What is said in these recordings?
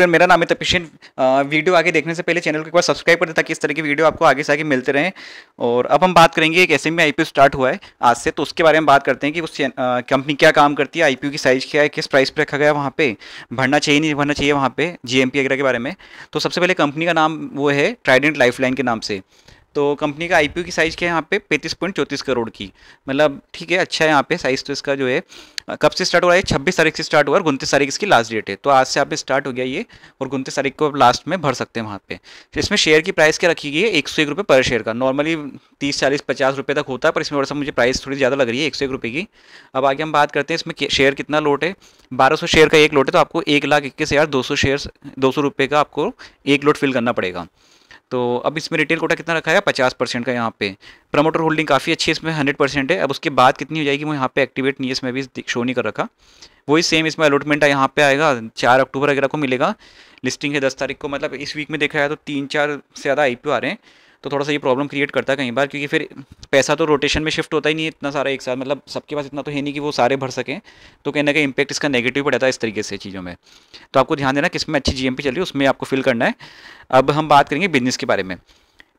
friend मेरा नाम है तपिशन वीडियो आगे देखने से पहले चैनल को एक बार सब्सक्राइब कर दें ताकि इस तरह की वीडियो आपको आगे से आगे मिलते रहें और अब हम बात करेंगे एक ऐसे में आई स्टार्ट हुआ है आज से तो उसके बारे में बात करते हैं कि उस कंपनी क्या काम करती है आई की साइज़ क्या है किस प्राइस पर रखा गया वहाँ पर भरना चाहिए नहीं भरना चाहिए वहाँ पर जी वगैरह के बारे में तो सबसे पहले कंपनी का नाम वो है ट्राइडेंट लाइफ के नाम से तो कंपनी का आईपीओ की साइज़ क्या है यहाँ पे पैंतीस पॉइंट चौंतीस करोड़ की मतलब ठीक है अच्छा है यहाँ पे साइज़ तो इसका जो है कब से स्टार्ट हो रहा है छब्बीस तारीख से स्टार्ट हुआ और उनतीस तारीख इसकी लास्ट डेट है तो आज से आप स्टार्ट हो गया ये और उनतीस तारीख को आप लास्ट में भर सकते हैं वहाँ पे इसमें शेयर की प्राइस क्या रखी गई है एक सौ एक रुपये पर शेयर का नॉर्मली तीस चालीस पचास रुपये तक होता है पर इसमें थोड़ा सा मुझे प्राइस थोड़ी ज़्यादा लग रही है एक सौ एक रुपये की अब आगे हम बात करते हैं इसमें शेयर कितना लोट है बारह सौ शेयर का एक लोट है तो आपको एक लाख इक्कीस हज़ार दो सौ शेयर दो सौ रुपये का आपको एक लोट फिल करना पड़ेगा तो अब इसमें रिटेल कोटा कितना रखा है पचास परसेंट का यहाँ पे प्रमोटर होल्डिंग काफ़ी अच्छी है इसमें हंड्रेड परसेंट है अब उसके बाद कितनी हो जाएगी वो यहाँ पे एक्टिवेट नहीं है इसमें भी शो नहीं कर रखा वही सेम इसमें अलॉटमेंट यहाँ पे आएगा चार अक्टूबर वगैरह को मिलेगा लिस्टिंग है दस तारीख को मतलब इस वीक में देखा जाए तो तीन चार से ज़्यादा आई आ रहे हैं तो थोड़ा सा ये प्रॉब्लम क्रिएट करता है कई बार क्योंकि फिर पैसा तो रोटेशन में शिफ्ट होता ही नहीं इतना सारा एक साथ मतलब सबके पास इतना तो है नहीं कि वो सारे भर सकें तो कहीं ना कहीं इंपैक्ट इसका नेगेटिव पड़ता है इस तरीके से चीज़ों में तो आपको ध्यान देना किस में अच्छी जी चल रही है उसमें आपको फिल करना है अब हम बात करेंगे बिजनेस के बारे में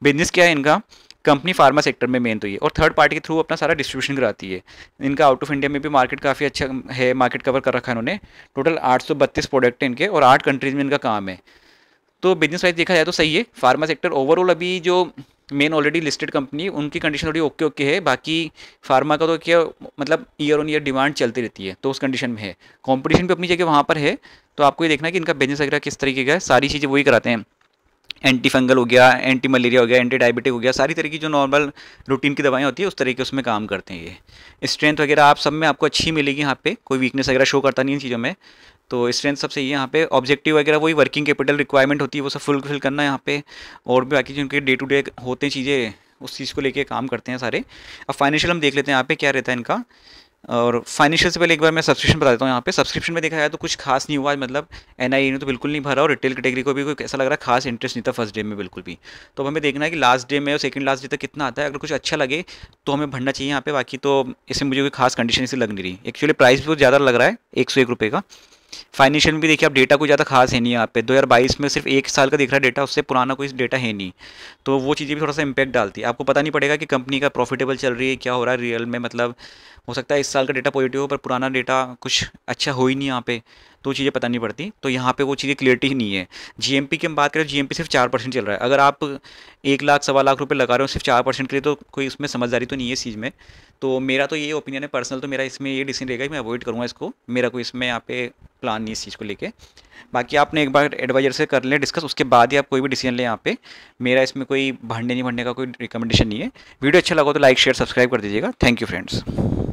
बिजनेस क्या है इनका कंपनी फार्मा सेक्टर में मेन तो ये और थर्ड पार्टी के थ्रू अपना सारा डिस्ट्रीब्यूशन कराती है इनका आउट ऑफ इंडिया में भी मार्केट काफ़ी अच्छा है मार्केट कवर कर रखा है इन्होंने टोटल बत्तीस प्रोडक्ट हैं इनके और आठ कंट्रीज़ में इनका काम है तो बिजनेस वाइज देखा जाए तो सही है फार्मा सेक्टर ओवरऑल अभी जो मेन ऑलरेडी लिस्टेड कंपनी उनकी कंडीशन थोड़ी ओके ओके है बाकी फार्मा का तो क्या मतलब ईयर ऑन ईयर डिमांड चलती रहती है तो उस कंडीशन में है कंपटीशन भी अपनी जगह वहाँ पर है तो आपको ये देखना कि इनका बिजनेस वगैरह किस तरीके का है सारी चीज़ें वही कराते हैं एंटी फंगल हो गया एंटी मलेरिया हो गया एंटी डायबिटिक हो गया सारी तरह की जो नॉर्मल रूटीन की दवाएं होती है उस तरीके उसमें काम करते हैं ये स्ट्रेंथ वगैरह आप सब में आपको अच्छी मिलेगी यहाँ पे कोई वीकनेस वगैरह शो करता नहीं इन चीज़ों में तो स्ट्रेंथ सब सही है यहाँ पे ऑब्जेक्टिव वगैरह वही वर्किंग कैपिटल रिक्वायरमेंट होती है वो सब फुलफिल करना है यहाँ पे और भी बाकी उनके डे टू डे होते हैं चीज़ें उस चीज़ को लेके काम करते हैं सारे अब फाइनेंशियल हम देख लेते हैं यहाँ पे क्या रहता है इनका और फाइनेंशियल से पहले एक बार मैं सब्सक्रिप्शन बता देता हूँ यहाँ पे सब्सक्रिप्शन में देखा जाए तो कुछ खास नहीं हुआ मतलब एन e ने तो बिल्कुल नहीं भरा और रिटेल कैटेगरी को भी कोई ऐसा लग रहा है खास इंटरेस्ट नहीं था फर्स्ट डे में बिल्कुल भी तो हमें देखना है कि लास्ट डे में और सेकंड लास्ट डे तक कितना आता है अगर कुछ अच्छा लगे तो हमें भरना चाहिए यहाँ पे बाकी तो इसमें मुझे कोई खास कंडीशन इसे लग नहीं रही एक्चुअली प्राइस भी ज़्यादा लग रहा है एक सौ एक रुपये का फाइनेंशियल में भी देखिए आप डेटा कोई ज़्यादा खास है नहीं यहाँ पे 2022 में सिर्फ एक साल का दिख रहा है डेटा उससे पुराना कोई डेटा है नहीं तो वो चीज़ें भी थोड़ा सा इंपैक्ट डालती है आपको पता नहीं पड़ेगा कि कंपनी का प्रॉफिटेबल चल रही है क्या हो रहा है रियल में मतलब हो सकता है इस साल का डेटा पॉजिटिव हो पर पुराना डेटा कुछ अच्छा हो ही नहीं यहाँ पे तो चीज़ें पता नहीं पड़ती तो यहाँ पे वो चीज़ें क्लियरिटी नहीं है जीएमपी की हम बात करें जीएमपी सिर्फ चार परसेंट चल रहा है अगर आप एक लाख सवा लाख रुपए लगा रहे हो सिर्फ चार परसेंट के लिए तो कोई उसमें समझदारी तो नहीं है इस चीज़ में तो मेरा तो ये ओपिनियन है पर्सनल तो मेरा इसमें ये डिसीजन रहेगा कि मैं अवॉइड करूँगा इसको मेरा कोई इसमें यहाँ पे प्लान नहीं इस चीज़ को लेके बाकी आपने एक बार एडवाइजर से कर लें डिस्कस उसके बाद ही आप कोई भी डिसीजन लें यहाँ पे मेरा इसमें कोई भरने नहीं भरने का कोई रिकमेंडेशन नहीं है वीडियो अच्छा लगा तो लाइक शेयर सब्सक्राइब कर दीजिएगा थैंक यू फ्रेंड्स